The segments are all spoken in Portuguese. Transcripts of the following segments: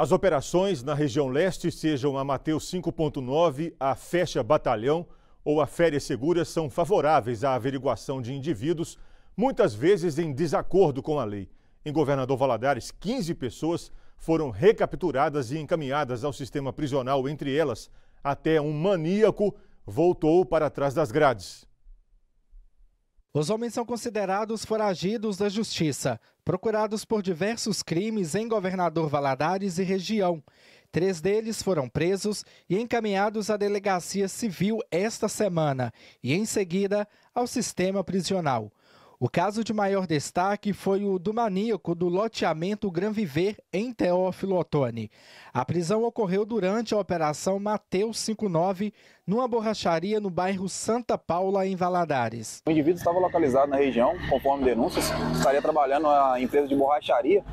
As operações na região leste, sejam a Mateus 5.9, a Fecha Batalhão ou a Férias Seguras, são favoráveis à averiguação de indivíduos, muitas vezes em desacordo com a lei. Em Governador Valadares, 15 pessoas foram recapturadas e encaminhadas ao sistema prisional, entre elas, até um maníaco voltou para trás das grades. Os homens são considerados foragidos da justiça, procurados por diversos crimes em Governador Valadares e região. Três deles foram presos e encaminhados à delegacia civil esta semana e, em seguida, ao sistema prisional. O caso de maior destaque foi o do maníaco do loteamento Gran Viver em Teófilo Otoni. A prisão ocorreu durante a Operação Mateus 59, numa borracharia no bairro Santa Paula, em Valadares. O indivíduo estava localizado na região, conforme denúncias, estaria trabalhando na empresa de borracharia.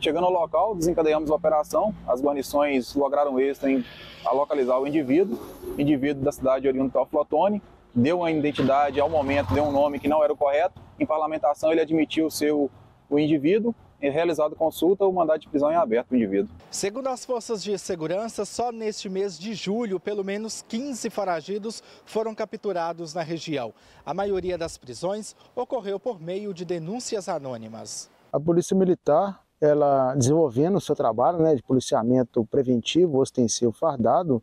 Chegando ao local, desencadeamos a operação. As guarnições lograram êxito em a localizar o indivíduo, indivíduo da cidade de oriundo Teófilo Otoni, deu uma identidade ao é momento, deu um nome que não era o correto. Em parlamentação, ele admitiu o seu o indivíduo. E realizado consulta, o mandato de prisão é aberto para o indivíduo. Segundo as forças de segurança, só neste mês de julho, pelo menos 15 foragidos foram capturados na região. A maioria das prisões ocorreu por meio de denúncias anônimas. A Polícia Militar ela desenvolvendo o seu trabalho né, de policiamento preventivo, ostensivo, fardado,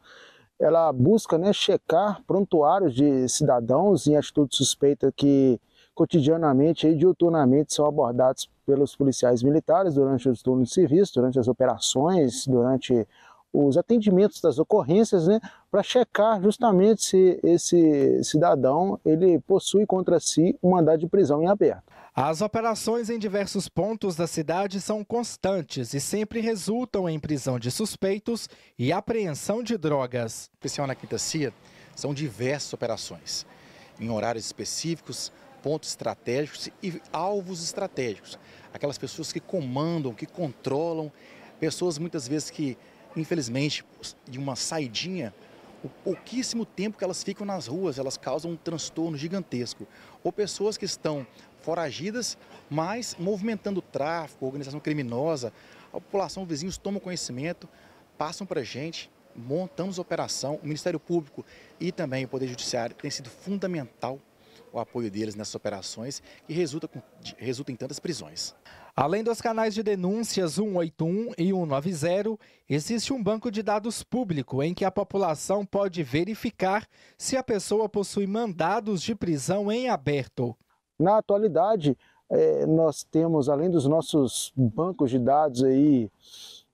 ela busca né, checar prontuários de cidadãos em atitude suspeita que cotidianamente e diuturnamente são abordados pelos policiais militares durante os turnos de serviço, durante as operações, durante os atendimentos das ocorrências, né, para checar justamente se esse cidadão ele possui contra si um mandado de prisão em aberto. As operações em diversos pontos da cidade são constantes e sempre resultam em prisão de suspeitos e apreensão de drogas. Especial na Quinta Cia, são diversas operações, em horários específicos, pontos estratégicos e alvos estratégicos. Aquelas pessoas que comandam, que controlam, pessoas muitas vezes que, infelizmente, de uma saidinha, o pouquíssimo tempo que elas ficam nas ruas, elas causam um transtorno gigantesco. Ou pessoas que estão foragidas, mas movimentando tráfico, organização criminosa. A população, os vizinhos tomam conhecimento, passam para a gente, montamos operação. O Ministério Público e também o Poder Judiciário tem sido fundamental o apoio deles nessas operações que resulta, com, resulta em tantas prisões. Além dos canais de denúncias 181 e 190, existe um banco de dados público em que a população pode verificar se a pessoa possui mandados de prisão em aberto. Na atualidade, é, nós temos, além dos nossos bancos de dados aí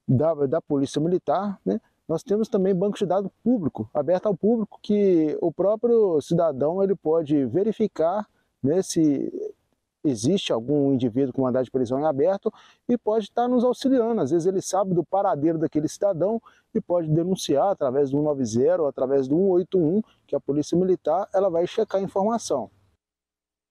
da, da Polícia Militar, né, nós temos também bancos de dados público, aberto ao público, que o próprio cidadão ele pode verificar né, se existe algum indivíduo com mandado de prisão em aberto e pode estar nos auxiliando. Às vezes ele sabe do paradeiro daquele cidadão e pode denunciar através do 190 ou através do 181, que a Polícia Militar ela vai checar a informação.